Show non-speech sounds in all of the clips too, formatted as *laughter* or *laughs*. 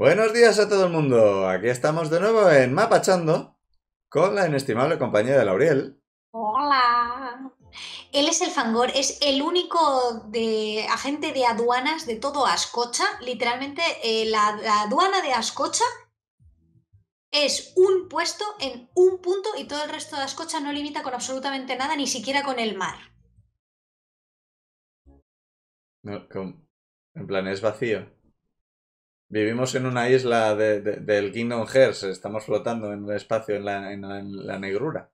Buenos días a todo el mundo. Aquí estamos de nuevo en Mapachando con la inestimable compañía de Lauriel. Hola. Él es el Fangor, es el único agente de aduanas de todo Ascocha. Literalmente, eh, la, aduana de Ascocha es un puesto en un punto y todo el resto de Ascocha no limita con absolutamente nada, ni siquiera con el mar. en plan, es vacío. Vivimos en una isla del Kingdom Hearts, estamos flotando en el espacio, en la, negrura.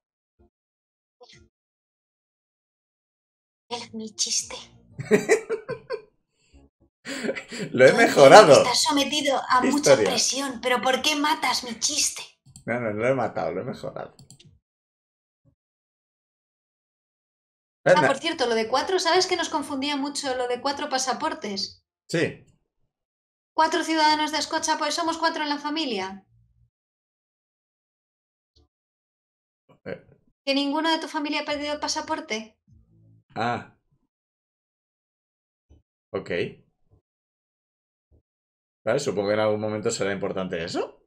mi chiste. *laughs* Lo he mejorado. Estás sometido a mucha presión, pero ¿por qué matas mi chiste? No, no, lo he matado, lo he mejorado. Ah, por cierto, lo de cuatro, ¿sabes que nos confundía mucho lo de cuatro pasaportes? Sí cuatro ciudadanos de Escocia, pues somos cuatro en la familia. Eh. ¿Que ninguno de tu familia ha perdido el pasaporte? Ah. Ok. supongo que en algún momento será importante eso.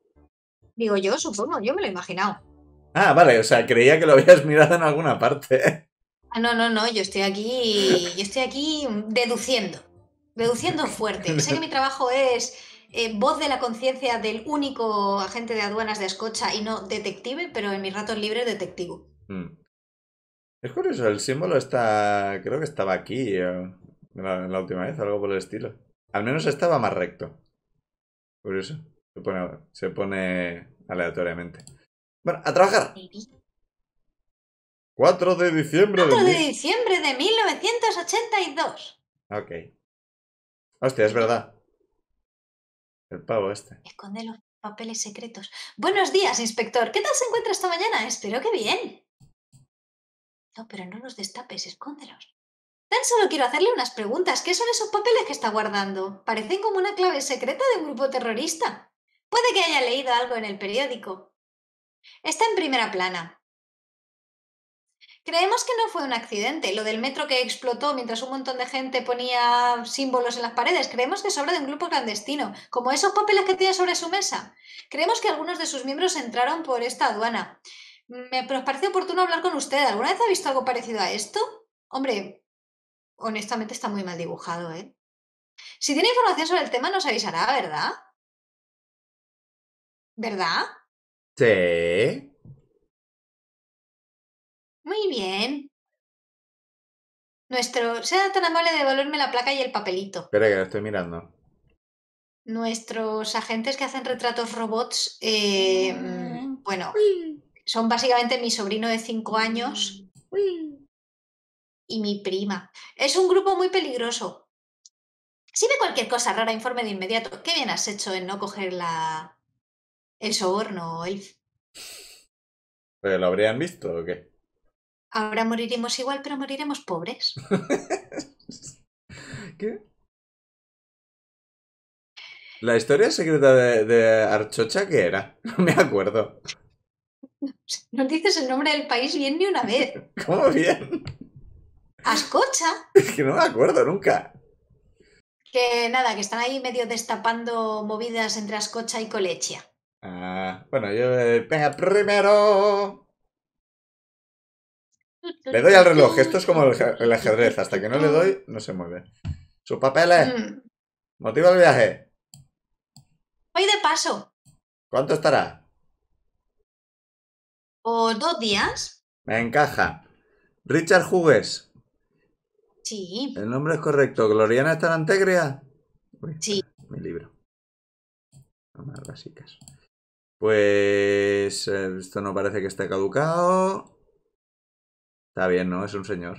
Digo yo, supongo, yo me lo he imaginado. Ah, vale, o sea, creía que lo habías mirado en alguna parte. Ah, no, no, no, yo estoy aquí, yo estoy aquí deduciendo. Reduciendo fuerte. sé que mi trabajo es eh, voz de la conciencia del único agente de aduanas de escocha y no detective, pero en mis ratos libres detectivo. Mm. Es curioso, el símbolo está. Creo que estaba aquí en eh, la, última vez, algo por el estilo. Al menos estaba más recto. Curioso. Se pone, aleatoriamente. Bueno, a trabajar. 4 de diciembre 4 de diciembre de 1982. Ok. Hostia, es verdad. El pavo este. Esconde los papeles secretos. Buenos días, inspector. ¿Qué tal se encuentra esta mañana? Espero que bien. No, pero no los destapes, escóndelos. Tan solo quiero hacerle unas preguntas. ¿Qué son esos papeles que está guardando? Parecen como una clave secreta de un grupo terrorista. Puede que haya leído algo en el periódico. Está en primera plana. Creemos que no fue un accidente, lo del metro que explotó mientras un montón de gente ponía símbolos en las paredes. Creemos que es obra de un grupo clandestino, como esos papeles que tiene sobre su mesa. Creemos que algunos de sus miembros entraron por esta aduana. Me, parece oportuno hablar con usted. ¿Alguna vez ha visto algo parecido a esto? Hombre, honestamente está muy mal dibujado, ¿eh? Si tiene información sobre el tema, nos avisará, ¿verdad? ¿Verdad? Sí. Muy bien. Nuestro. Sea tan amable de devolverme la placa y el papelito. Espera, que lo estoy mirando. Nuestros agentes que hacen retratos robots. Eh, mm, mm, bueno, son básicamente mi sobrino de 5 años. Mm, y mi prima. Es un grupo muy peligroso. Si ve cualquier cosa rara, informe de inmediato. Qué bien has hecho en no coger la. el soborno, Elf. lo habrían visto o qué? Ahora moriremos igual, pero moriremos pobres. *laughs* ¿Qué? ¿La historia secreta de, Archocha qué era? *laughs* No me acuerdo. *laughs* No dices el nombre del país bien ni una vez. ¿Cómo bien? Ascocha. Es que no me acuerdo nunca. Que nada, que están ahí medio destapando movidas entre Ascocha y Colechia. Ah, bueno, yo... Eh, primero... *laughs* Le doy al reloj, esto es como el ajedrez, hasta que no le doy, no se mueve. Sus papeles. es mm. Motiva el viaje. Voy de paso. ¿Cuánto estará? ¿O dos días? Me encaja. Richard Hugues. Sí. El nombre es correcto. ¿Gloriana está en sí. Mi libro. básicas. Pues eh, esto no parece que esté caducado. Está bien, ¿no? Es un señor.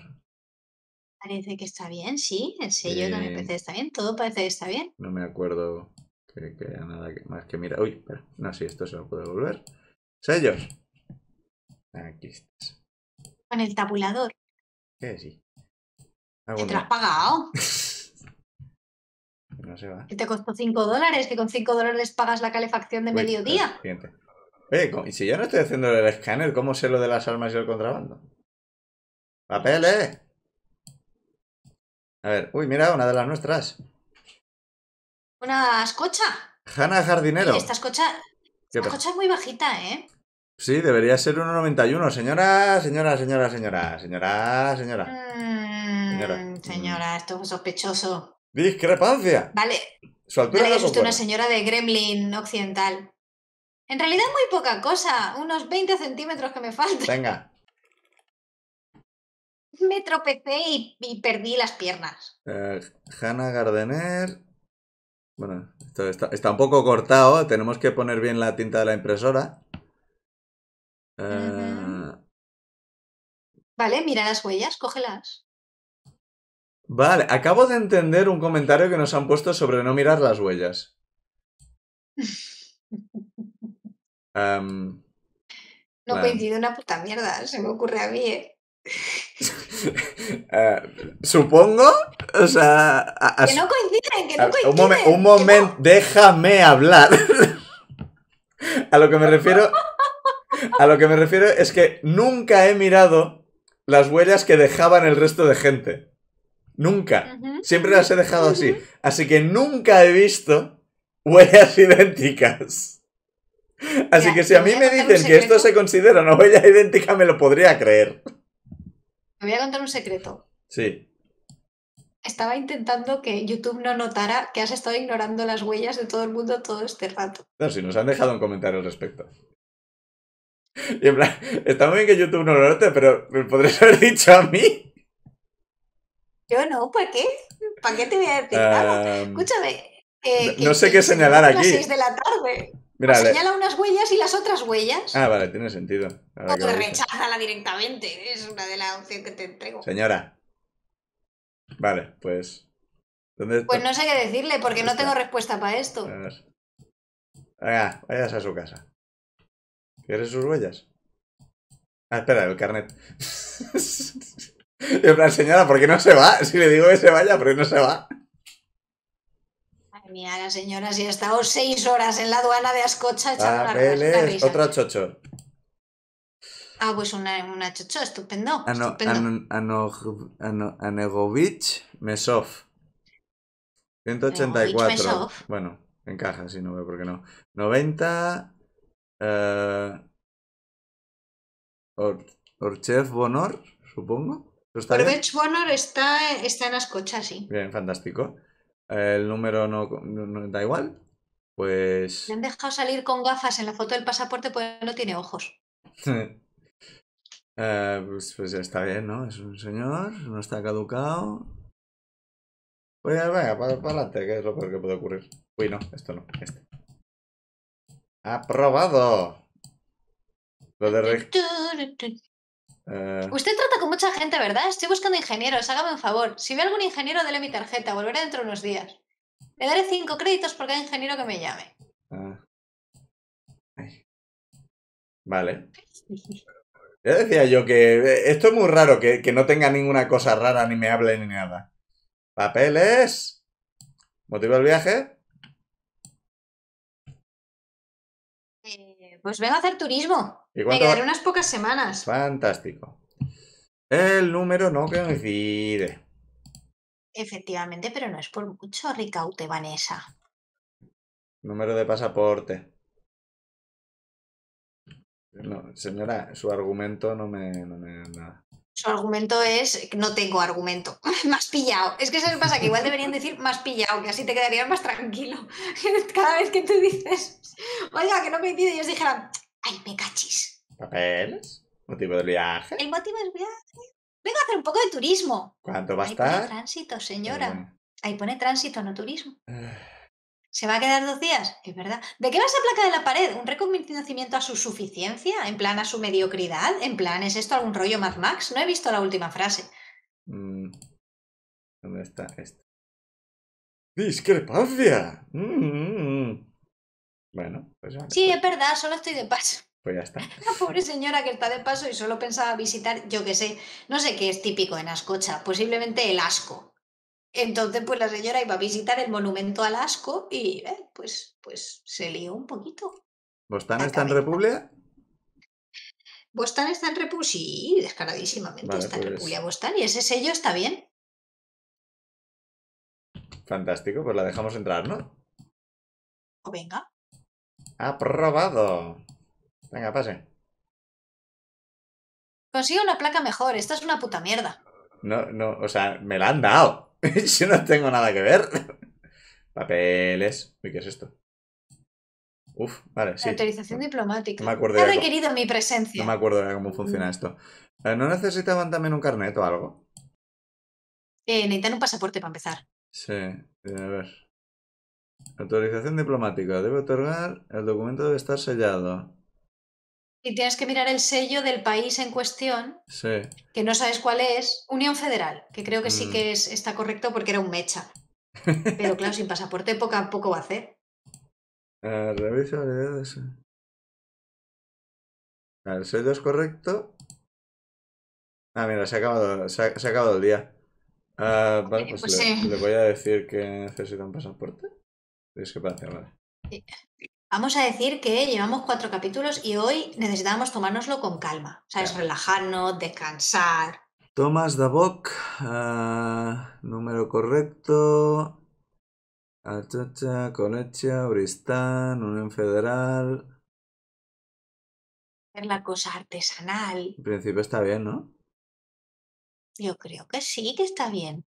Parece que está bien, sí. El sello también eh, parece que está bien. Todo parece que está bien. No me acuerdo que, que nada más que mira. Uy, espera. No, si esto se lo puedo volver. Sellos. Aquí estás. Con el tabulador. ¿Qué? Eh, sí. Ah, ¿Te, has pagado? *laughs* no se va. Que te costó 5 dólares, que con 5 dólares pagas la calefacción de mediodía. y si yo no estoy haciendo el escáner, ¿cómo sé lo de las armas y el contrabando? ¡Papel, eh! A ver, uy, mira, una de las nuestras. Una escocha. Hanna Jardinero. Esta escocha, es muy bajita, ¿eh? Sí, debería ser 1,91. Señora, señora, señora, señora, señora, señora. Mm, señora. Señora, esto es sospechoso. Discrepancia. Vale. Su altura es usted una señora de Gremlin occidental. En realidad muy poca cosa, unos 20 centímetros que me faltan. Venga, me tropecé y, perdí las piernas. Eh, Hanna Gardener. Bueno, esto está, un poco cortado. ¿eh? Tenemos que poner bien la tinta de la impresora. Eh. Vale, mira las huellas, cógelas. Vale, acabo de entender un comentario que nos han puesto sobre no mirar las huellas. *laughs* Em, no coincido una puta mierda, se me ocurre a mí, *laughs* Eh, supongo, que no coinciden, Un, momento, déjame hablar. *laughs* a lo que me refiero... A lo que me refiero es que nunca he mirado las huellas que dejaban el resto de gente. Nunca. Siempre las he dejado así. Así que nunca he visto huellas *laughs* idénticas. Así que si a mí me dicen que esto se considera una huella idéntica, me lo podría creer. Me voy a contar un secreto. Sí. Estaba intentando que YouTube no notara que has estado ignorando las huellas de todo el mundo todo este rato. No, si nos han dejado un comentario al respecto. Y en plan, está muy bien que YouTube no lo note, pero ¿me podrías haber dicho a mí? Yo no, ¿para qué? ¿Para qué te voy a decir em, Escúchame. Eh, no, sé qué señalar aquí. A las 6 de la tarde. Pues señala unas huellas y las otras huellas. Ah, vale, tiene sentido. o te directamente. Es una de las opciones que te entrego. Señora. Vale, pues. pues no sé qué decirle porque no tengo respuesta para esto. Vaya, vayas a su casa. ¿Quieres sus huellas? Ah, espera, el carnet. *laughs* en plan, señora, ¿por qué no se va? Si le digo que se vaya, ¿por qué no se va? Mira, la señora si ha estado seis horas en la aduana de Ascocha echando ah, otra chocho. Ah, pues una, una chocho, estupendo. Anegovich Mesov. 184. Bueno, encaja, si no veo por qué no. 90. Eh, Or, Orchev Bonor, supongo. Orchev Bonor está, está en Ascocha, sí. Bien, fantástico el número no, da igual, pues... Me han dejado salir con gafas en la foto del pasaporte porque no tiene ojos. *laughs* Eh, pues, pues está bien, ¿no? Es un señor, no está caducado. Pues venga, para, adelante, que es lo peor que puede ocurrir. Uy, no, esto no, este. ¡Aprobado! Lo de, eh, Usted trata con mucha gente, ¿verdad? Estoy buscando ingenieros, hágame un favor. Si ve algún ingeniero, dele mi tarjeta, volveré dentro de unos días. Le daré cinco créditos porque hay ingeniero que me llame. Eh, vale. *laughs* Ya decía yo que eh, esto es muy raro, que, no tenga ninguna cosa rara, ni me hable ni nada. Papeles. ¿Motivo del viaje? pues vengo a hacer turismo. Me quedaré unas pocas semanas. Fantástico. El número no coincide. Efectivamente, pero no es por mucho, Ricaute Vanessa. Número de pasaporte. No, señora, su argumento no me, no nada. Su argumento es no tengo argumento. *laughs* más pillado. Es que se pasa que igual deberían decir más pillado, que así te quedarías más tranquilo. *laughs* Cada vez que tú dices, oiga, que no me coincide, ellos dijeran, ¡Ay, me cachis! ¿Papeles? ¿Motivo de viaje? El motivo del viaje. Vengo a hacer un poco de turismo. ¿Cuánto va a estar? Pone tránsito, señora. Ahí pone tránsito, no turismo. *sighs* ¿Se va a quedar dos días? Es verdad. ¿De qué va esa placa de la pared? ¿Un reconocimiento a su suficiencia? ¿En plan a su mediocridad? ¿En plan es esto algún rollo Mad Max? No he visto la última frase. Mm. ¿Dónde está esto? ¡Discrepancia! Mm, mm, bueno, pues Sí, es verdad, solo estoy de paso. Pues ya está. *laughs* La pobre señora que está de paso y solo pensaba visitar, yo qué sé, no sé qué es típico en Ascocha, posiblemente el asco. Entonces, pues la señora iba a visitar el monumento al asco y eh, pues, pues se lió un poquito. ¿Bostán está en República? Bostán está en República, sí, descaradísimamente está en pues República Bostán y ese sello está bien. Fantástico, pues la dejamos entrar, ¿no? O venga. ¡Aprobado! Venga, pase. Consigo una placa mejor, Esta es una puta mierda. No, no, o sea, me la han dado. *laughs* Yo no tengo nada que ver. Papeles. ¿Y ¿qué es esto? Uf, vale, sí. autorización diplomática. No me acuerdo. requerido mi presencia. No me acuerdo de cómo funciona esto. Eh, ¿No necesitaban también un carnet o algo? Eh, necesitan un pasaporte para empezar. Sí, eh, a ver. Autorización diplomática. Debe otorgar. El documento debe estar sellado. Y tienes que mirar el sello del país en cuestión, sí. que no sabes cuál es, Unión Federal, que creo que sí mm. que es, está correcto porque era un mecha. Pero claro, sin pasaporte poco a poco va a hacer. *laughs* Eh, revisa ah, El sello es correcto. Ah, mira, se ha acabado, ha, el día. Ah, pues, pues le voy a decir que necesita un pasaporte vale. Eh, vamos a decir que llevamos cuatro capítulos y hoy necesitamos tomárnoslo con calma. ¿Sabes? relajarnos, descansar. Tomás Davoc, ah, número correcto. Achacha, Conecha, Bristán, Unión Federal. Es la cosa artesanal. En principio está bien, ¿no? Yo creo que sí, que está bien.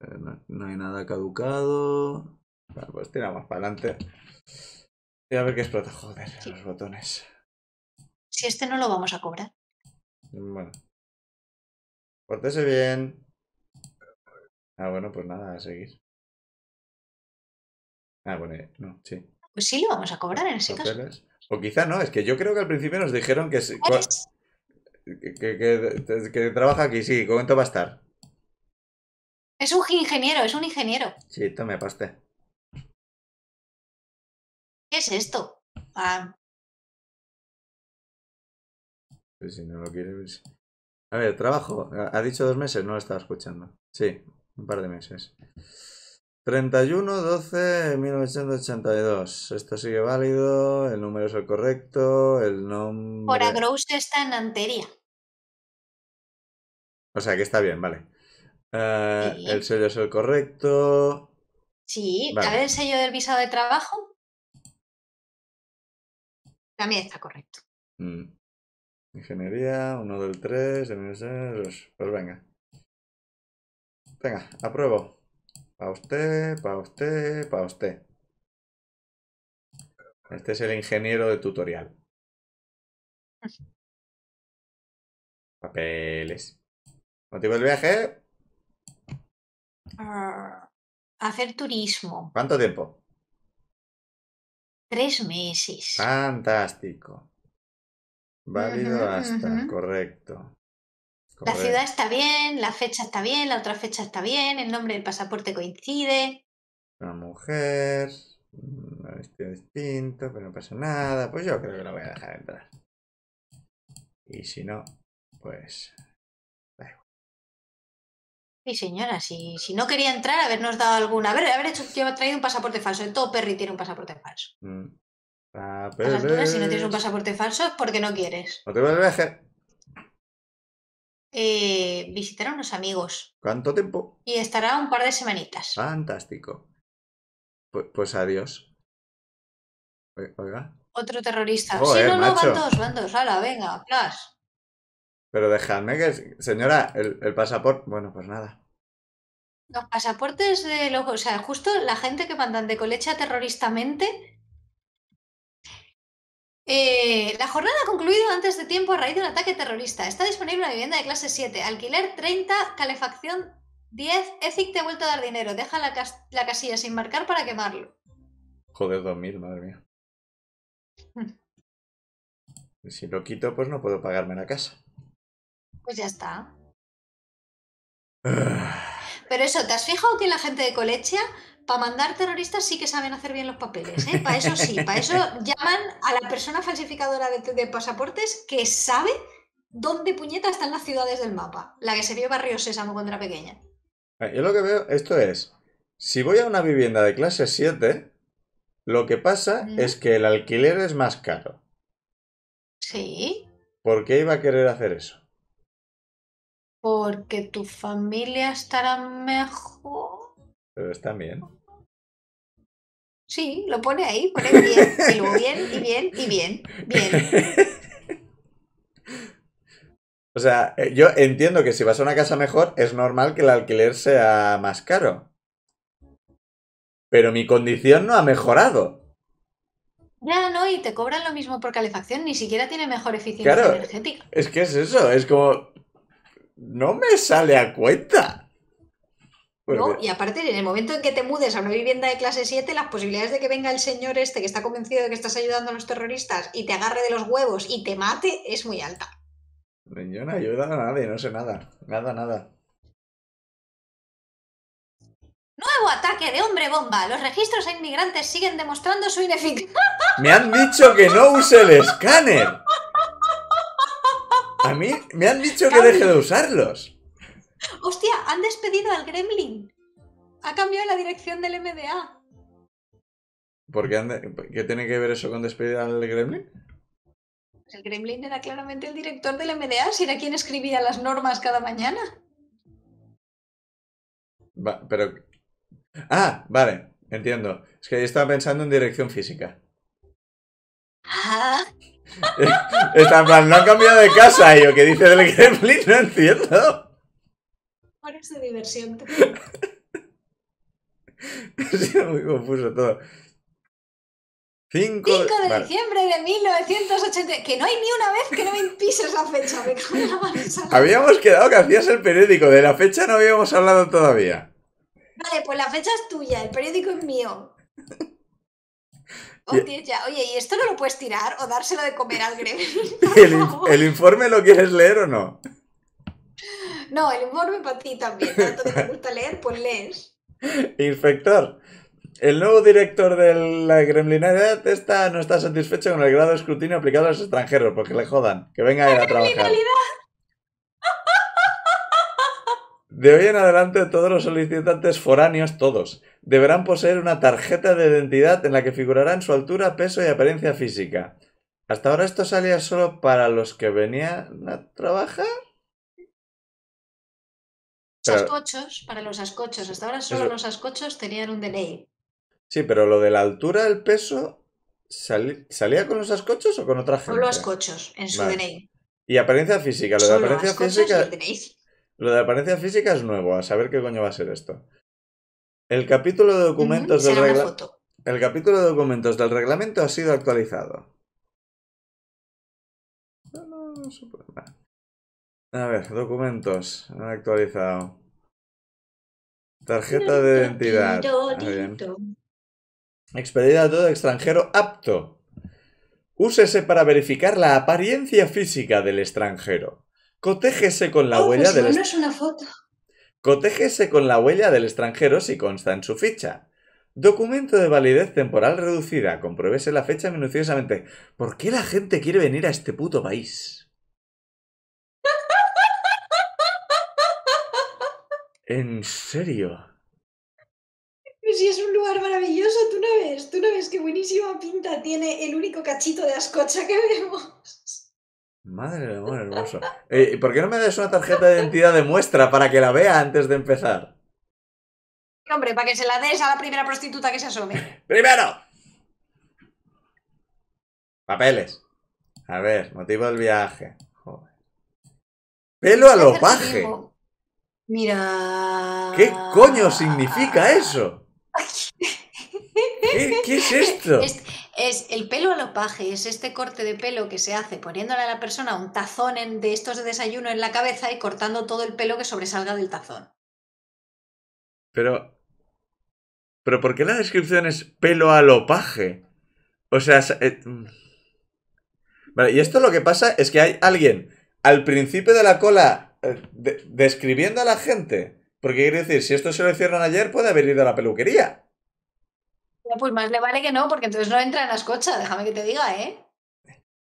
Eh, no hay nada caducado. Bueno, pues tiramos para adelante. Y a ver qué explota. Joder, los botones. Si este no lo vamos a cobrar. Bueno. Pórtese bien. Ah, bueno, pues nada, a seguir. Ah, bueno, eh, no, sí. Pues sí lo vamos a cobrar en ese caso. O quizá no, es que yo creo que al principio nos dijeron que... Que, trabaja aquí, sí, ¿cuánto va a estar? Es un ingeniero, es un ingeniero. Sí, tome paste es esto? Ah. Pues a ver, trabajo. Ha dicho dos meses, no lo estaba escuchando. Sí, un par de meses. 31 12 1982. Esto sigue válido, el número es el correcto, el nombre. ahora Gross está en Anteria. O sea que está bien, vale. Eh, el sello es el correcto. Sí, a ver el sello del visado de trabajo. También está correcto. Mm. Ingeniería, uno del 3, pues venga. Venga, apruebo. Para usted, para usted, para usted. Este es el ingeniero de tutorial. *laughs* Papeles. ¿Motivo del viaje? Ah, hacer turismo. ¿Cuánto tiempo? Tres meses. Fantástico. Válido hasta, correcto. La ciudad está bien, la fecha está bien, la otra fecha está bien, el nombre del pasaporte coincide. Una mujer, una mm, vestido distinto, pero no pasa nada. Pues yo creo que lo voy a dejar entrar. Y si no, pues Sí, señora, si, no quería entrar, habernos dado alguna. ver haber hecho, que traído un pasaporte falso. Todo Perry tiene un pasaporte falso. Mm. A, ah, si no tienes un pasaporte falso, es porque no quieres. No te eh, visitar a unos amigos. ¿Cuánto tiempo? Y estará un par de semanitas. Fantástico. Pues, adiós. Otro terrorista. sí, no, no, van dos, van dos. Hala, venga, plas. Pero dejadme que, señora, el, pasaporte... Bueno, pues nada. Los pasaportes de los... O sea, justo la gente que mandan de colecha terroristamente... Eh, la jornada ha concluido antes de tiempo a raíz de un ataque terrorista. Está disponible una vivienda de clase 7. Alquiler 30, calefacción 10. EFIC te ha vuelto a dar dinero. Deja la, casilla sin marcar para quemarlo. Joder, 2000, madre mía. Hmm. Si lo quito, pues no puedo pagarme la casa. Pues ya está. Ah. Pero eso, ¿te has fijado que la gente de Colechia, para mandar terroristas, sí que saben hacer bien los papeles? Eh? Para eso sí, para eso *laughs* llaman a la persona falsificadora de, pasaportes que sabe dónde puñeta están las ciudades del mapa, la que se vio Barrio Sésamo cuando era pequeña. Yo lo que veo, esto es, si voy a una vivienda de clase 7, lo que pasa es que el alquiler es más caro. Sí. ¿Por qué iba a querer hacer eso? Porque tu familia estará mejor. Pero está bien. Sí, lo pone ahí, pone bien. Y *laughs* bien, y bien, y bien, bien. *laughs* O sea, eh, yo entiendo que si vas a una casa mejor, es normal que el alquiler sea más caro. Pero mi condición no ha mejorado. Ya, no, y te cobran lo mismo por calefacción, ni siquiera tiene mejor eficiencia energética. Es que es eso, es como, no me sale a cuenta. no, y aparte, en el momento en que te mudes a una vivienda de clase 7, las posibilidades de que venga el señor este que está convencido de que estás ayudando a los terroristas y te agarre de los huevos y te mate es muy alta. Yo no he a nadie, no sé nada. Nada, nada. Nuevo ataque de hombre bomba. Los registros a inmigrantes siguen demostrando su ineficacia. Me han dicho que no use el escáner. A mí me han dicho que deje de usarlos. Hostia, han despedido al Gremlin. Ha cambiado la dirección del MDA. ¿Por qué, ¿Qué tiene que ver eso con despedir al Gremlin? Pues el Gremlin era claramente el director del MDA, si era quien escribía las normas cada mañana. pero. Ah, vale, entiendo. Es que yo estaba pensando en dirección física. Ah. Está mal no ha cambiado de casa. Y lo ¿qué dice del Gremlin? No entiendo. Horas *laughs* de diversión. ha muy confuso todo. 5, de diciembre de 1980. Que no hay ni una vez que no me pises la fecha. Me Habíamos quedado que hacías el periódico. De la fecha no habíamos hablado todavía. Vale, pues la fecha es tuya, el periódico es mío. Oye, ¿y esto no lo puedes tirar o dárselo de comer al gremlin? *laughs* ¿El, informe lo quieres leer o no? No, el informe para ti también. Tanto que te gusta leer, pues lees. Inspector, el nuevo director de la gremlinidad no está satisfecho con el grado de escrutinio aplicado a los extranjeros, porque le jodan, que venga a trabajar. De hoy en adelante, todos los solicitantes foráneos, todos, deberán poseer una tarjeta de identidad en la que figurarán su altura, peso y apariencia física. Hasta ahora esto salía solo para los que venían a trabajar. Ascochos, para los ascochos. Hasta ahora solo los ascochos tenían un DNI. Sí, pero lo de la altura, el peso, ¿salía con los ascochos o con otra gente? Solo ascochos, en su DNI. Y apariencia física, lo de apariencia física. Lo de apariencia física es nuevo, a saber qué coño va a ser esto. El capítulo de documentos del reglamento. El capítulo de documentos reglamento ha sido actualizado. A ver, documentos. han Actualizado. Tarjeta de identidad. Expedida a todo extranjero apto. Úsese para verificar la apariencia física del extranjero. Cotéjese con la oh, huella pues del. una foto. con la huella del extranjero si consta en su ficha. Documento de validez temporal reducida. Compruébese la fecha minuciosamente. ¿Por qué la gente quiere venir a este puto país? ¿En serio? Si es un lugar maravilloso, tú no ves, tú no ves qué buenísima pinta tiene el único cachito de ascocha que vemos. Madre de amor hermoso. Eh, ¿Por qué no me des una tarjeta de identidad de muestra para que la vea antes de empezar? Hombre, para que se la des a la primera prostituta que se asome. *laughs* ¡Primero! Papeles. A ver, motivo del viaje. Joder. Pelo alopaje. Mira. ¿Qué coño significa eso? *laughs* ¿Qué, es esto? Es el pelo alopaje, es este corte de pelo que se hace poniéndole a la persona un tazón en, de estos de desayuno en la cabeza y cortando todo el pelo que sobresalga del tazón. Pero. Pero ¿por qué la descripción es pelo alopaje? O sea. Eh, mm. Vale, y esto lo que pasa es que hay alguien al principio de la cola eh, describiendo a la gente. Porque quiere decir, si esto se lo hicieron ayer, puede haber ido a la peluquería. Pues más le vale que no, porque entonces no entra en las cochas, déjame que te diga, ¿eh?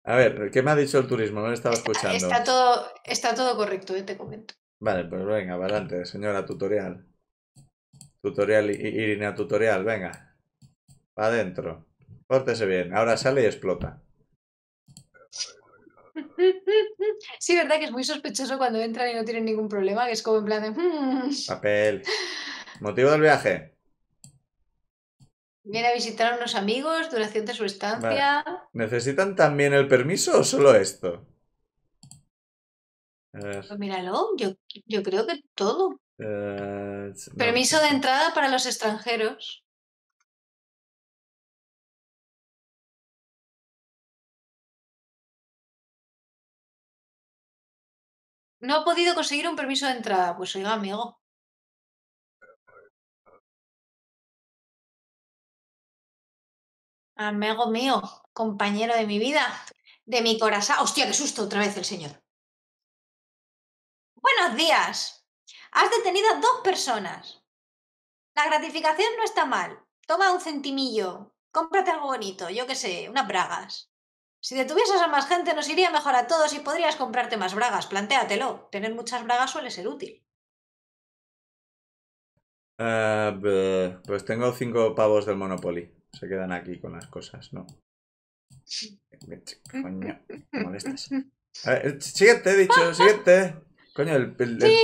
A ver, ¿qué me ha dicho el turismo? No estaba escuchando. Está todo, está todo correcto, eh, te comento. Vale, pues venga, adelante, señora tutorial. Tutorial, Irina tutorial, venga. Va adentro. Pórtese bien. Ahora sale y explota. *laughs* Sí, verdad que es muy sospechoso cuando entran y no tienen ningún problema, que es como en plan de... Mm". Papel. Motivo del viaje. Viene a visitar a unos amigos, duración de su estancia. ¿Necesitan también el permiso o solo esto? Pues míralo, yo, creo que todo. Eh, permiso de entrada para los extranjeros. No ha podido conseguir un permiso de entrada. Pues oiga, amigo. Amigo mío, compañero de mi vida, de mi corazón. Hostia, qué susto otra vez el señor. Buenos días. Has detenido a dos personas. La gratificación no está mal. Toma un centimillo. Cómprate algo bonito, yo qué sé, unas bragas. Si detuvieses a más gente nos iría mejor a todos y podrías comprarte más bragas. Plantéatelo. Tener muchas bragas suele ser útil. Eh, pues tengo cinco pavos del Monopoly. Se quedan aquí con las cosas, ¿no? *laughs* Coño, molestas. *laughs* Eh, siguiente, he dicho, siguiente. Coño, el,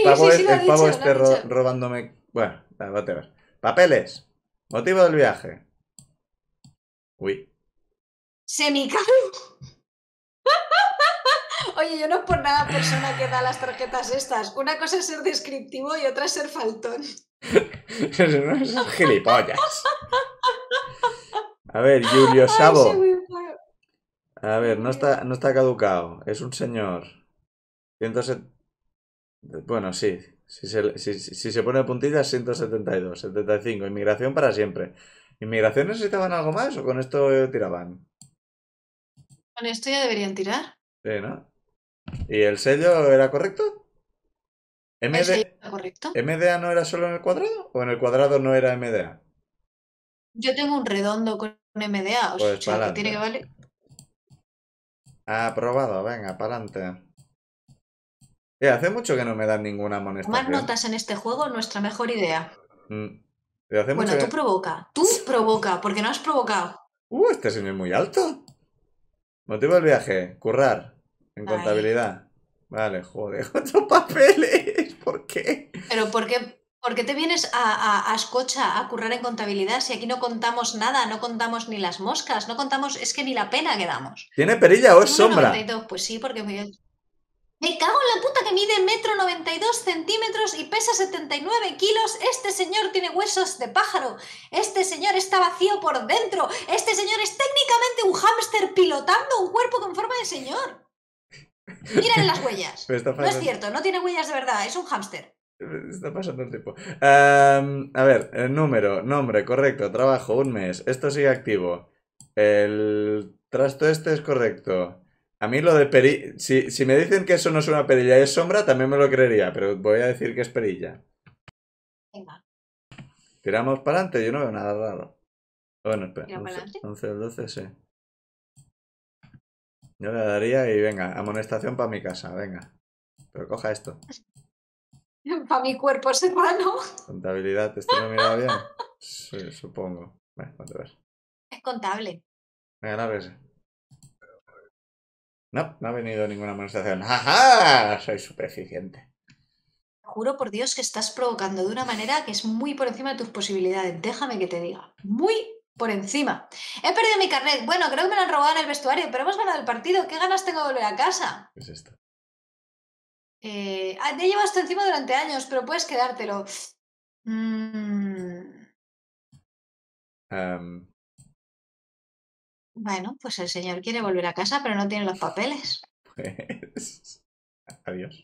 pavo, este, pavo este robándome. Bueno, a ver. Papeles. Motivo del viaje. Uy. Se *laughs* Oye, yo no es por nada persona que da las tarjetas estas. Una cosa es ser descriptivo y otra es ser faltón. gilipollas. A ver, Julio Sabo. A ver, no está, no está caducado. Es un señor. bueno, sí. Si se, pone puntillas, 172, 75. Inmigración para siempre. ¿Inmigración necesitaban algo más o con esto eh, tiraban? Con esto ya deberían tirar. Sí, ¿no? ¿Y el sello era correcto? MD... ¿El sello era correcto? ¿MDA no era solo en el cuadrado? ¿O en el cuadrado no era MDA? Yo tengo un redondo con un MDA, o pues sea, que tiene que valer. Aprobado, ah, venga, para eh, hace mucho que no me dan ninguna amonestación. Más notas en este juego, nuestra mejor idea. Mm, bueno, tú provoca, tú provoca, porque no has provocado. Uh, este señor es muy alto. Motivo del viaje, currar, en contabilidad. Vale, joder, *laughs* otros papeles, ¿por qué? Pero ¿por qué ¿Por qué te vienes a, a Escocha a currar en contabilidad si aquí no contamos nada, no contamos ni las moscas, no contamos, es que ni la pena que damos? ¿Tiene perilla o es sombra? Pues sí, porque me... Me cago en la puta que mide metro 92 centímetros y pesa 79 kilos. Este señor tiene huesos de pájaro. Este señor está vacío por dentro. Este señor es técnicamente un hámster pilotando un cuerpo con forma de señor. Miren las huellas. *laughs* No es cierto, no tiene huellas de verdad, es un hámster. *laughs* Está pasando el tiempo. Em, a ver, el número, nombre, correcto, trabajo, un mes. Esto sigue activo. El trasto este es correcto. A mí lo de perilla... Si, si, me dicen que eso no es una perilla y es sombra, también me lo creería, pero voy a decir que es perilla. Venga. Tiramos para adelante, yo no veo nada raro. Bueno, espera. 11, 11, 12, sí. Yo le daría y venga, amonestación para mi casa, venga. Pero coja esto. *laughs* Para mi cuerpo serrano. Contabilidad, ¿esto no me va bien? Sí, supongo. Bueno, a ver. Es contable. Venga, ves. No, no ha venido ninguna ¡Ja, ja! Soy súper eficiente. Juro por Dios que estás provocando de una manera que es muy por encima de tus posibilidades. Déjame que te diga. Muy por encima. He perdido mi carnet. Bueno, creo que me lo han robado en el vestuario, pero hemos ganado el partido. ¿Qué ganas tengo de volver a casa? ¿Qué es esto? Eh, te ah, llevas encima durante años, pero puedes quedártelo. Mm. Em. Bueno, pues el señor quiere volver a casa, pero no tiene los papeles. Pues. Adiós.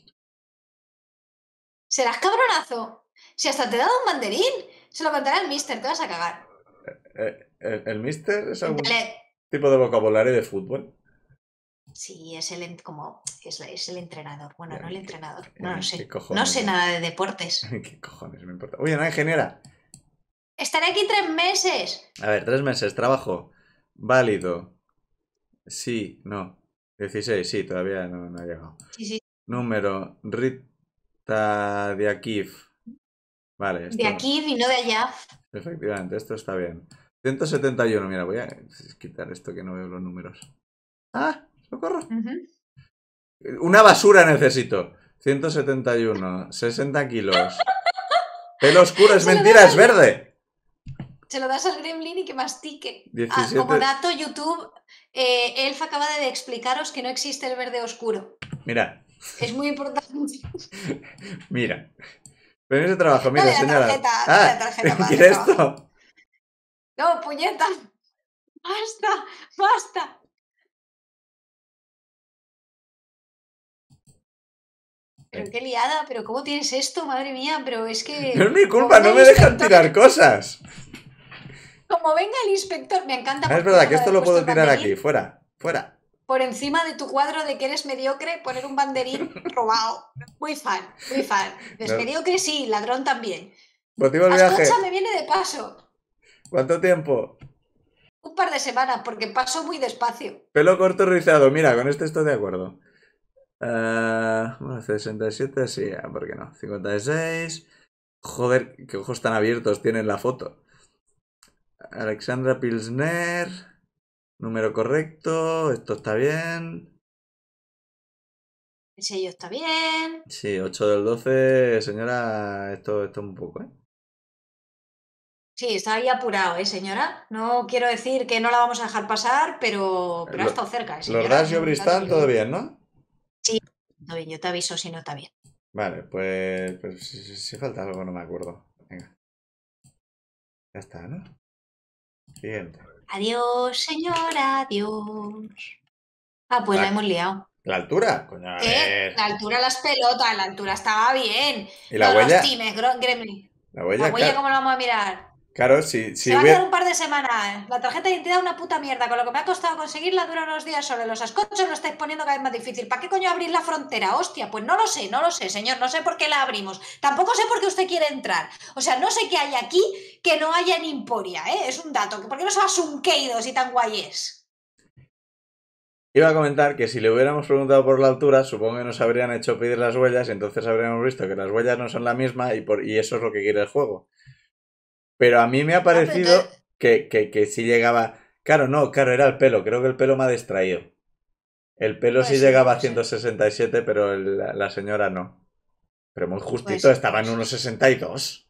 Serás cabronazo. Si hasta te he dado un banderín, se lo contará el mister, te vas a cagar. Eh, eh, ¿El, mister es algún tipo de vocabulario de fútbol? Sí, es el, como, es, el entrenador. Bueno, no el entrenador. No, sé. no sé nada de deportes. *laughs* ¿Qué cojones me importa? ¡Uy, no, ingeniera. Estaré aquí tres meses. A ver, tres meses. Trabajo. Válido. Sí, no. 16, sí, todavía no, ha llegado. Sí, sí. Número. Rita de Akif. Vale. De Akif y no de allá. Efectivamente, esto está bien. 171, mira, voy a quitar esto que no veo los números. ¡Ah! corro eh, Una basura necesito. 171, 60 kilos. Pelo oscuro, es mentira, es verde. Se lo das al gremlin y que mastique. Ah, como dato YouTube, Elfa eh, Elf acaba de explicaros que no existe el verde oscuro. Mira. Es muy importante. *laughs* Mira. Permiso de trabajo, mira, señora. Tarjeta, ah, esto? No, puñeta. Basta, basta. pero eh. qué liada, pero ¿cómo tienes esto? Madre mía, pero es que... No es mi culpa, no me dejan tirar cosas. Como venga el inspector, me encanta. Ah, es verdad que esto lo puedo tirar aquí, fuera, fuera. Por encima de tu cuadro de que eres mediocre, poner un banderín *laughs* robado. Muy fan, muy fan. Es mediocre sí, ladrón también. Motivo pues el viaje. me viene de paso. ¿Cuánto tiempo? Un par de semanas, porque paso muy despacio. Pelo corto rizado, mira, con esto estoy de acuerdo. Ah, bueno, 67, sí, ah, ¿por qué no? 56. Joder, qué ojos tan abiertos tiene la foto. Alexandra Pilsner. Número correcto. Esto está bien. El sello está bien. Sí, 8 del 12. Señora, esto, esto un poco, ¿eh? Sí, está ahí apurado, ¿eh, señora? No quiero decir que no la vamos a dejar pasar, pero, pero ha estado cerca. ¿eh, Los Rasio Bristán, todo bien, ¿no? bien. Yo te aviso si no está bien. Vale, pues, pues si, falta algo no me acuerdo. Venga. Ya está, ¿no? Siguiente. Adiós, señora, adiós. Ah, pues la, hemos liado. ¿La altura? Eh, la altura las pelotas, la altura estaba bien. ¿Y la huella? la huella, la huella la vamos a mirar? Claro, sí, sí. Se va a quedar un par de semanas. ¿eh? La tarjeta de identidad es una puta mierda. Con lo que me ha costado conseguirla dura unos días Sobre Los ascochos lo estáis poniendo cada vez más difícil. ¿Para qué coño abrir la frontera? Hostia, pues no lo sé, no lo sé, señor. No sé por qué la abrimos. Tampoco sé por qué usted quiere entrar. O sea, no sé qué hay aquí que no haya en Emporia, ¿eh? Es un dato. ¿Por qué no se va y tan guay es? Iba a comentar que si le hubiéramos preguntado por la altura, supongo que nos habrían hecho pedir las huellas, entonces habríamos visto que las huellas no son la misma y, por, y eso es lo que quiere el juego. Pero a mí me ha ah, parecido que, que, sí llegaba. Claro, no, claro, era el pelo. Creo que el pelo me ha distraído. El pelo pues sí llegaba a 167, pues pero la señora no. Pero muy pues justito, estaba en unos 62.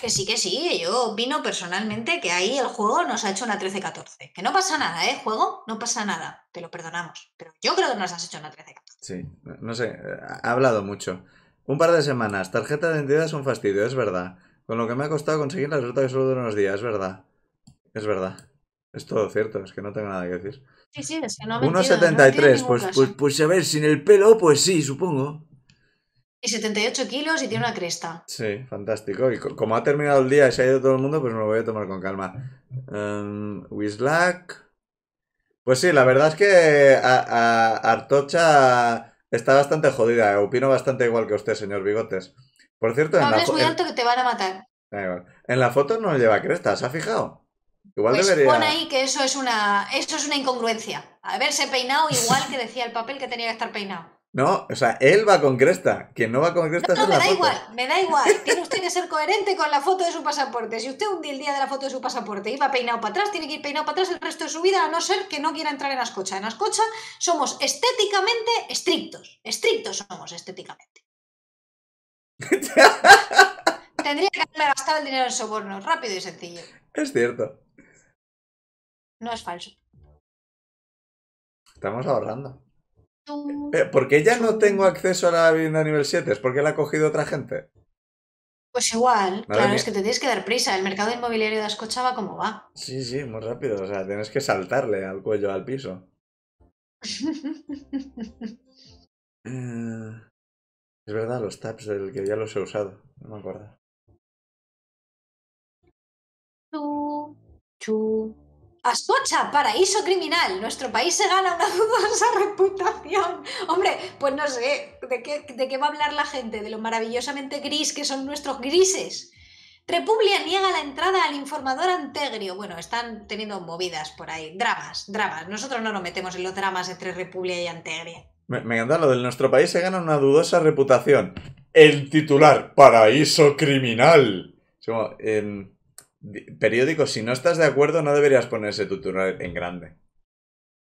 Que sí, que sí. Yo opino personalmente que ahí el juego nos ha hecho una 13-14. Que no pasa nada, ¿eh? Juego, no pasa nada. Te lo perdonamos. Pero yo creo que nos has hecho una 13-14. Sí, no sé, ha hablado mucho. Un par de semanas. Tarjeta de identidad es un fastidio, es verdad. Con lo que me ha costado conseguir la resulta que solo dura unos días, es verdad. Es verdad. Es todo cierto, es que no tengo nada que decir. Sí, sí, es que no me 1,73, pues, pues, pues a ver, sin el pelo, pues sí, supongo. Y 78 kilos y tiene una cresta. Sí, fantástico. Y como ha terminado el día y se ha ido todo el mundo, pues me lo voy a tomar con calma. Um, em, Wislack. Pues sí, la verdad es que a Artocha está bastante jodida. Opino bastante igual que usted, señor Bigotes. Por cierto, en la muy alto que te van a matar. En la foto no lleva cresta, ¿se ha fijado? Igual pues ahí que eso es una eso es una incongruencia. Haberse peinado igual que decía el papel que tenía que estar peinado. No, o sea, él va con cresta. Quien no va con cresta no, no, me da igual, me da igual. Tiene usted que ser coherente con la foto de su pasaporte. Si usted un el día de la foto de su pasaporte iba peinado para atrás, tiene que ir peinado para atrás el resto de su vida, a no ser que no quiera entrar en Ascocha. En Ascocha somos estéticamente estrictos. Estrictos somos estéticamente. Tendría que haberme gastado el dinero en sobornos, rápido y sencillo. Es cierto. No es falso. Estamos ahorrando. Eh, ¿Por qué ya no tengo acceso a la vivienda nivel 7? ¿Es porque la ha cogido otra gente? Pues igual, claro, es que te tienes que dar prisa. El mercado inmobiliario de Ascocha va como va. Sí, sí, muy rápido. O sea, tienes que saltarle al cuello al piso. *laughs* eh... Es verdad, los taps, del que ya los he usado. No me acuerdo. Chu, Asocha, paraíso criminal. Nuestro país se gana una *laughs* dudosa reputación. Hombre, pues no sé, ¿de qué, va a hablar la gente? De lo maravillosamente gris que son nuestros grises. Republia niega la entrada al informador Antegrio. Bueno, están teniendo movidas por ahí. Dramas, dramas. Nosotros no nos metemos en los dramas entre República y Antegrio. Me, encanta lo del nuestro país se gana una dudosa reputación. El titular, paraíso criminal. periódico, si no estás de acuerdo, no deberías ponerse tu titular en grande.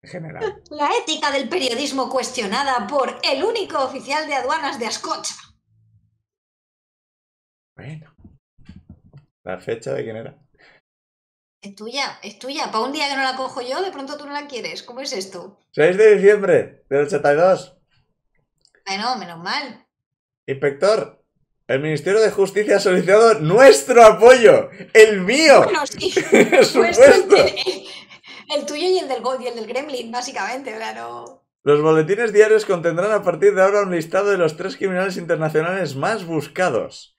En general. *laughs* La ética del periodismo cuestionada por el único oficial de aduanas de Ascocha. Bueno. ¿La fecha de quién era? Es tuya, es tuya. Para un día que no la cojo yo, de pronto tú no la quieres. ¿Cómo es esto? 6 de diciembre del 82. Bueno, menos mal. Inspector, el Ministerio de Justicia ha solicitado nuestro apoyo. El mío. Bueno, sí. *laughs* supuesto. Pues el, tuyo y el, del, y el del Gremlin, básicamente, claro. Los boletines diarios contendrán a partir de ahora un listado de los tres criminales internacionales más buscados.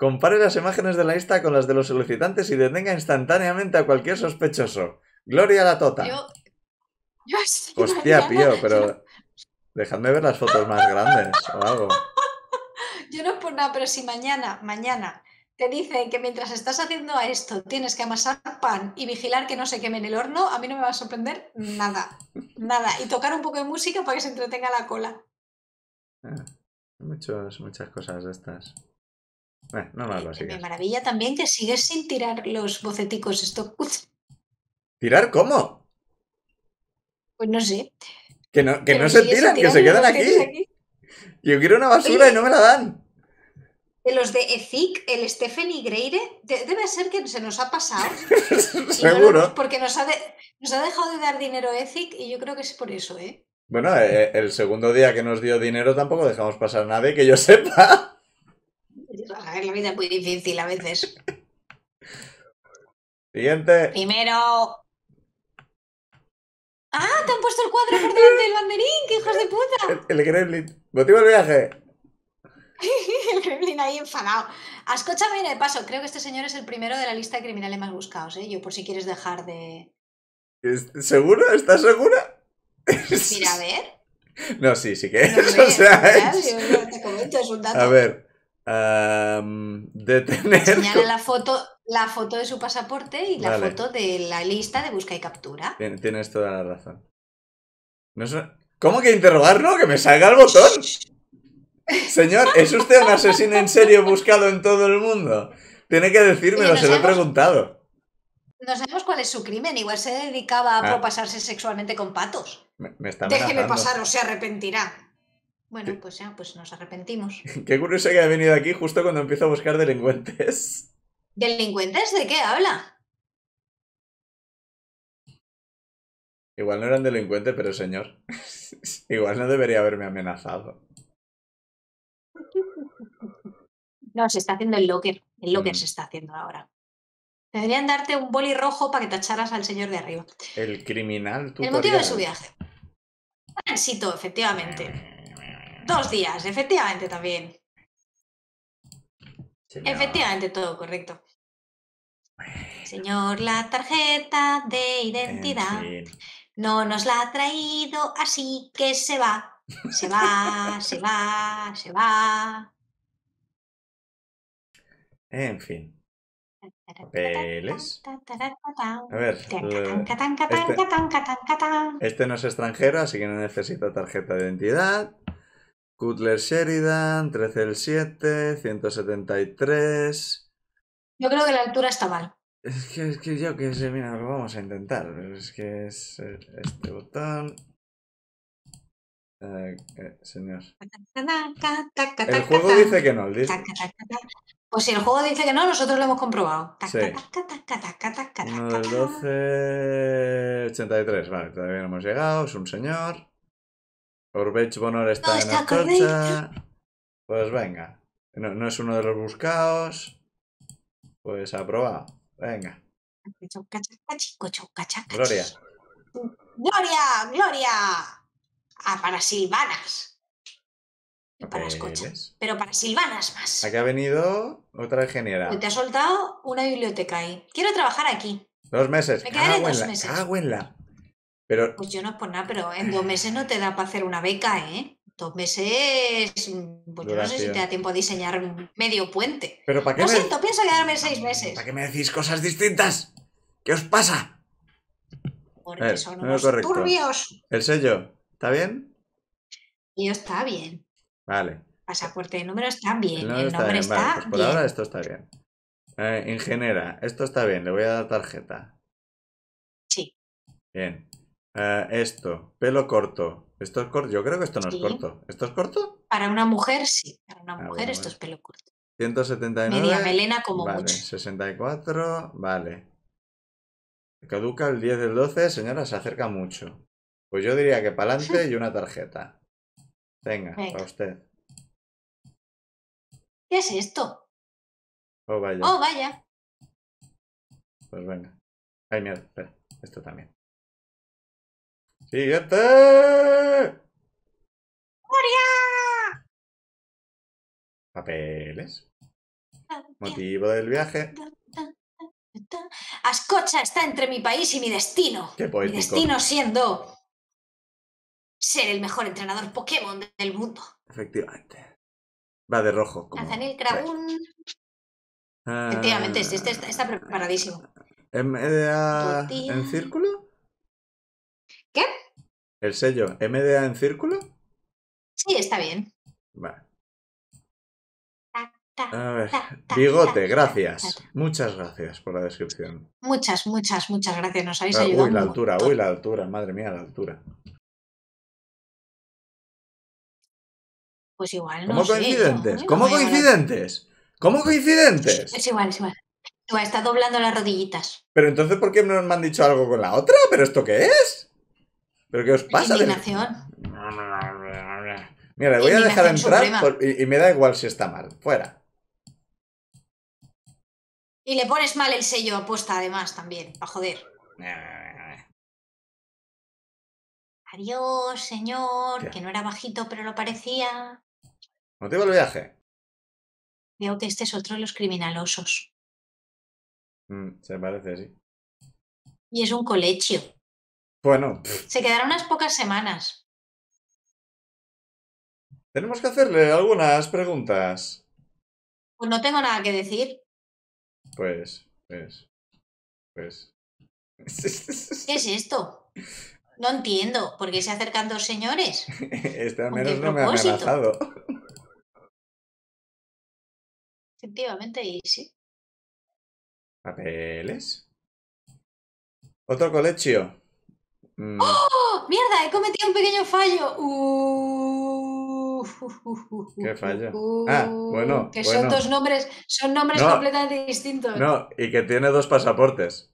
Compare las imágenes de la lista con las de los solicitantes y detenga instantáneamente a cualquier sospechoso. Gloria a la tota. Yo... Yo Hostia, pío, pero tota. déjame ver las fotos más grandes o algo. *laughs* Yo no es por nada, pero si mañana, mañana te dicen que mientras estás haciendo esto tienes que amasar pan y vigilar que no se queme en el horno, a mí no me va a sorprender nada. Nada. Y tocar un poco de música para que se entretenga la cola. Ah, muchas, muchas cosas de estas. Eh, eh, me maravilla también que sigues sin tirar los boceticos estos ¿Tirar cómo? Pues no sé. Que no, se tiran, que se quedan aquí. Yo quiero una basura y no me la dan. De los de ethic el Stephanie Greire, debe ser que se nos ha pasado. *laughs* Seguro. porque nos ha, nos ha dejado de dar dinero ethic y yo creo que es por eso, ¿eh? Bueno, eh, el segundo día que nos dio dinero tampoco dejamos pasar a nadie que yo sepa. A la vida es muy difícil a veces. Siguiente. Primero. ¡Ah! ¡Te han puesto el cuadro por delante del banderín! ¡Qué hijos de puta! El, Kremlin, Gremlin. ¿Motivo *laughs* el viaje? el Kremlin ahí enfadado. Escúchame, en de paso. Creo que este señor es el primero de la lista de criminales más buscados, ¿eh? Yo, por si quieres dejar de. ¿Segura? ¿Estás segura? Mira, a ver. *laughs* No, sí, sí que es. o sea, A ver de tener... la foto, la foto de su pasaporte y la foto de la lista de busca y captura. Tienes toda la razón. No ¿Cómo que interrogarlo? que me salga el botón. Señor, *laughs* ¿es usted un asesino en serio buscado en todo el mundo? Tiene que decírmelo, se lo he preguntado. No sabemos cuál es su crimen. Igual se dedicaba a ah. propasarse sexualmente con patos. Déjeme pasar o se arrepentirá. Bueno, pues ya, pues nos arrepentimos. *laughs* Qué curioso que ha venido aquí justo cuando empiezo a buscar delincuentes. ¿Delincuentes? ¿De qué habla? Igual no eran delincuentes, pero señor. *laughs* Igual no debería haberme amenazado. No, se está haciendo el locker. El locker mm. se está haciendo ahora. Deberían darte un boli rojo para que tacharas al señor de arriba. El criminal tú. El motivo de su viaje. efectivamente. Dos días, efectivamente también. Efectivamente, todo correcto. Señor, la tarjeta de identidad no nos la ha traído, así que se va. Se va, se va, se va. En fin. Papeles. A ver. este no es extranjero, así que no necesita tarjeta de identidad. Cutler Sheridan, 13 el 7, 173. Yo creo que la altura está mal. Es que, yo que sé, mira, lo vamos a intentar. Es que es este botón. Eh, eh, señor. El juego dice que no, el Pues si el juego dice que no, nosotros lo hemos comprobado. Sí. del vale, todavía no hemos llegado, es un señor. Orbech Bonor está, en la cocha Pues venga. No, es uno de los buscados. Pues aprobado. Venga. Gloria. Gloria, Gloria. Ah, para Silvanas. para las Pero para Silvanas más. Aquí ha venido otra ingeniera. te ha soltado una biblioteca ahí. Quiero trabajar aquí. Dos meses. Me quedaré dos meses. Pues yo no es pues por nada, pero en dos meses no te da para hacer una beca, ¿eh? Dos meses, mm, pues yo no sé si te da tiempo a diseñar medio puente. Pero ¿para qué? siento, pienso quedarme seis meses. ¿Para qué me decís cosas distintas? ¿Qué os pasa? Porque son unos turbios. El sello, ¿está bien? y está bien. Vale. Pasaporte de números también. El, nombre, está, bien. Pues por ahora esto está bien. Eh, ingeniera, esto está bien, le voy a dar tarjeta. Sí. Bien, eh, esto, pelo corto. Esto es corto. Yo creo que esto no es corto. ¿Esto es corto? Para una mujer, sí. Para una ah, mujer esto es pelo corto. 179. Media melena como vale, 64, vale. Caduca el 10 del 12, señora, se acerca mucho. Pues yo diría que para adelante *laughs* y una tarjeta. Venga, para usted. ¿Qué es esto? Oh, vaya. Oh, vaya. Pues venga. Ay, mierda, espera. Esto también. ¡Siguiente! ¡Moria! Papeles. Motivo del viaje. Ascocha está entre mi país y mi destino. Qué Mi destino siendo ser el mejor entrenador Pokémon del mundo. Efectivamente. Va de rojo. Como... Nathaniel ah. Efectivamente, este, este, está, preparadísimo. ¿En, eh, ah, ¿En círculo? ¿Qué? ¿El sello MDA en círculo? Sí, está bien. Vale. A ver, bigote, gracias. Muchas gracias por la descripción. Muchas, muchas, muchas gracias. Nos habéis ah, ayudado. Uy, la altura, uy, la altura, madre mía, la altura. Pues igual, no ¿Cómo sé, coincidentes? ¿Cómo coincidentes? ¿Cómo coincidentes? Es igual, es igual. Igual, está doblando las rodillitas. Pero entonces, ¿por qué no me han dicho algo con la otra? ¿Pero esto qué es? ¿Pero qué os pasa? Mira, le voy a dejar entrar y, me da igual si está mal. Fuera. Y le pones mal el sello apuesta además también, a joder. Adiós, señor, que no era bajito, pero lo parecía. Motivo del viaje. Veo que este es otro de los criminalosos. Mm, se parece, sí. Y es un colecho. Bueno. Se quedaron unas pocas semanas. Tenemos que hacerle algunas preguntas. Pues no tengo nada que decir. Pues, pues, pues. *laughs* ¿Qué es esto? No entiendo. ¿Por qué se acercan dos señores? *laughs* Este al menos no me ha amenazado. Efectivamente, y sí. ¿Papeles? Otro colegio. Mm. ¡Oh! ¡Mierda! He cometido un pequeño fallo. ¿Qué fallo? Ah, bueno. Que son dos nombres, son nombres completamente distintos. No, y que tiene dos pasaportes.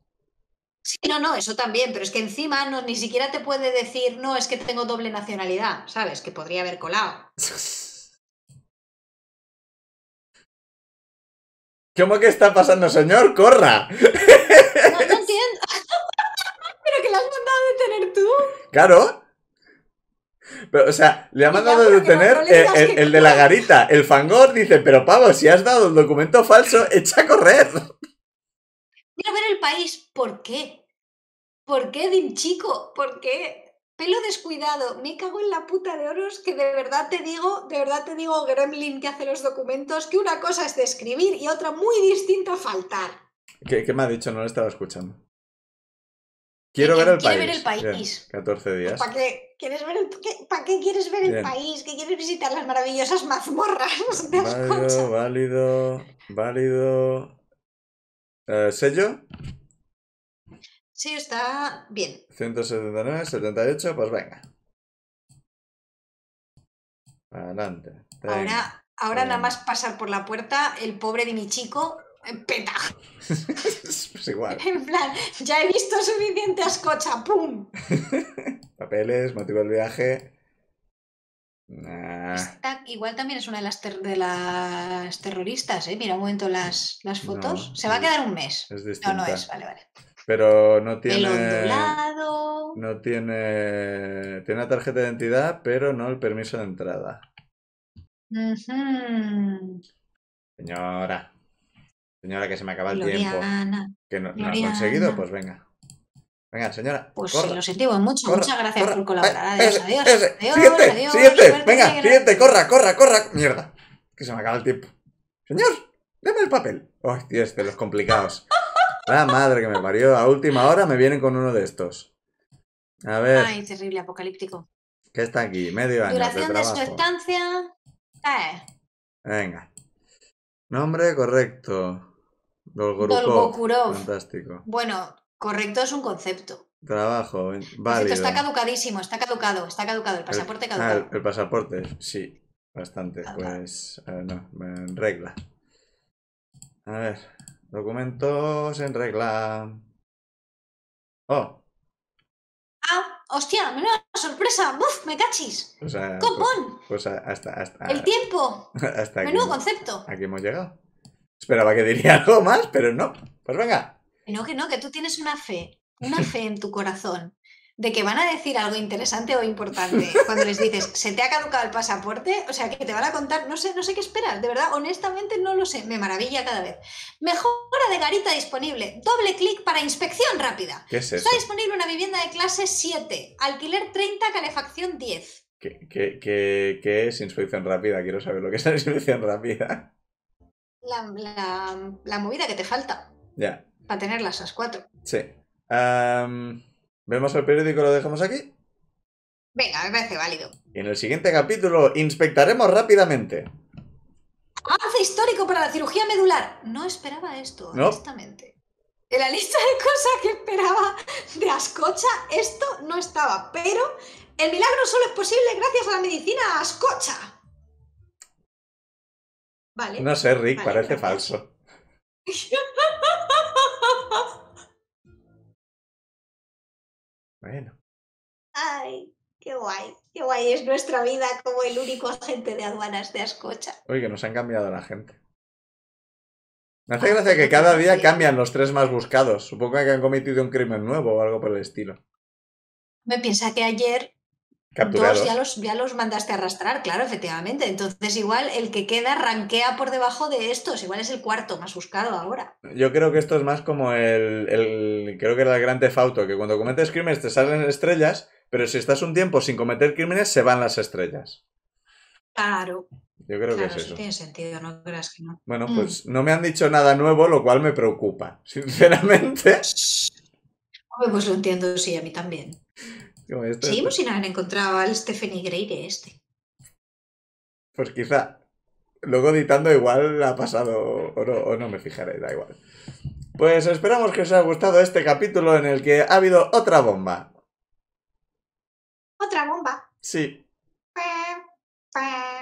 Sí, no, no, eso también, pero es que encima no, ni siquiera te puede decir, no, es que tengo doble nacionalidad, ¿sabes? Que podría haber colado. *laughs* ¿Cómo que está pasando, señor? ¡Corra! has mandado a detener tú? Claro. Pero, o sea, le ha mandado a detener el, de la garita. El fangor dice, pero pavo, si has dado el documento falso, echa a correr. Mira, a ver el país, ¿por qué? ¿Por qué, Dim Chico? ¿Por qué? Pelo descuidado, me cago en la puta de oros que de verdad te digo, de verdad te digo, Gremlin que hace los documentos, que una cosa es de escribir y otra muy distinta faltar. ¿Qué, qué me ha dicho? No lo estaba escuchando. Quiero ver el país. ver el país. 14 pues, días. ¿Para qué, quieres ver el, ¿para qué quieres ver el país? ¿Qué quieres visitar las maravillosas mazmorras? *laughs* válido, válido, válido. Eh, ¿Sello? Sí, está bien. 179, 78, pues venga. Adelante. Ahora, ahora nada más pasar por la puerta, el pobre de mi chico peta. *laughs* pues igual. En plan, ya he visto suficiente ascocha, ¡pum! Papeles, motivo del viaje. igual también es una de las, de las terroristas, ¿eh? Mira un momento las, las fotos. Se va a quedar un mes. Es No, no es, vale, vale. Pero no tiene. No tiene. Tiene la tarjeta de identidad, pero no el permiso de entrada. Señora. Señora, que se me acaba el tiempo. Que no, no, ha conseguido, pues venga. Venga, señora. Pues sí lo sentimos mucho. Muchas gracias por eh, colaborar. Adiós, adiós, Siguiente, siguiente. Venga, siguiente. Corra, corra, corra. Mierda. Que se me acaba el tiempo. Señor, deme el papel. Ay, tío, Dios, los complicados. La madre que me parió. A última hora me vienen con uno de estos. A ver. Ay, terrible, apocalíptico. ¿Qué está aquí? Medio año. Duración de, su estancia. Eh. Venga. Nombre correcto. Dolgorukov. Fantástico. Bueno, correcto es un concepto. Trabajo, eh, vale. Está caducadísimo, está caducado, está caducado, el pasaporte el, ah, caducado. el, pasaporte, sí, bastante. Pues, eh, no, en regla. A ver, documentos en regla. Oh. Ah, hostia, menuda sorpresa, ¡buf! ¡Me cachis! ¡Copón! Pues, pues hasta, El tiempo. *laughs* hasta Menudo concepto. Aquí hemos llegado. Esperaba que diría *laughs* algo más, pero no. Pues venga. No, que no, que tú tienes una fe, una fe en tu corazón de que van a decir algo interesante o importante *laughs* cuando les dices, se te ha caducado el pasaporte, o sea, que te van a contar, no sé, no sé qué esperar. de verdad, honestamente no lo sé, me maravilla cada vez. Mejora de garita disponible, doble clic para inspección rápida. ¿Qué es eso? Está disponible una vivienda de clase 7, alquiler 30, calefacción 10. ¿Qué, qué es inspección rápida? Quiero saber lo que es la inspección rápida la, movida que te falta. Ya. Para tener las cuatro. Sí. ¿Vemos el periódico lo dejamos aquí? Venga, me parece válido. en el siguiente capítulo inspectaremos rápidamente. Hace histórico para la cirugía medular. No esperaba esto, honestamente. En la lista de cosas que esperaba de Ascocha, esto no estaba. Pero el milagro solo es posible gracias a la medicina Ascocha. No sé, Rick, parece falso. *laughs* bueno. Ay, qué guay. Qué guay es nuestra vida como el único agente de aduanas de Ascocha. Oye, que nos han cambiado la gente. Me hace gracia pues que cada día cambian los tres más buscados. Supongo que han cometido un crimen nuevo o algo por el estilo. Me piensa que ayer ya los, ya los mandaste a arrastrar, claro, efectivamente. Entonces, igual el que queda rankea por debajo de estos, igual es el cuarto más buscado ahora. Yo creo que esto es más como el. creo que era el gran tefauto, que cuando cometes crímenes te salen estrellas, pero si estás un tiempo sin cometer crímenes, se van las estrellas. Claro. Yo creo que es eso. Tiene sentido, no Bueno, pues mm. no me han dicho nada nuevo, lo cual me preocupa, *laughs* sinceramente. Pues lo entiendo, sí, a mí también. Seguimos pues este. sin haber encontrado al Stephanie Greire este. Pues quizá. Luego editando igual ha pasado o no, o no me fijaré, da igual. Pues esperamos que os haya gustado este capítulo en el que ha habido otra bomba. ¿Otra bomba? Sí.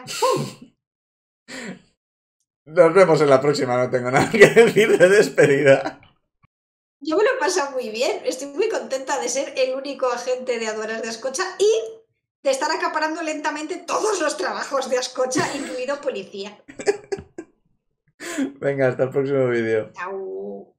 *laughs* Nos vemos en la próxima, no tengo nada que decir de despedida. Yo me lo he pasado muy bien. Estoy muy contenta de ser el único agente de aduanas de Ascocha y de estar acaparando lentamente todos los trabajos de Ascocha, *laughs* incluido policía. Venga, hasta el próximo vídeo. Chao.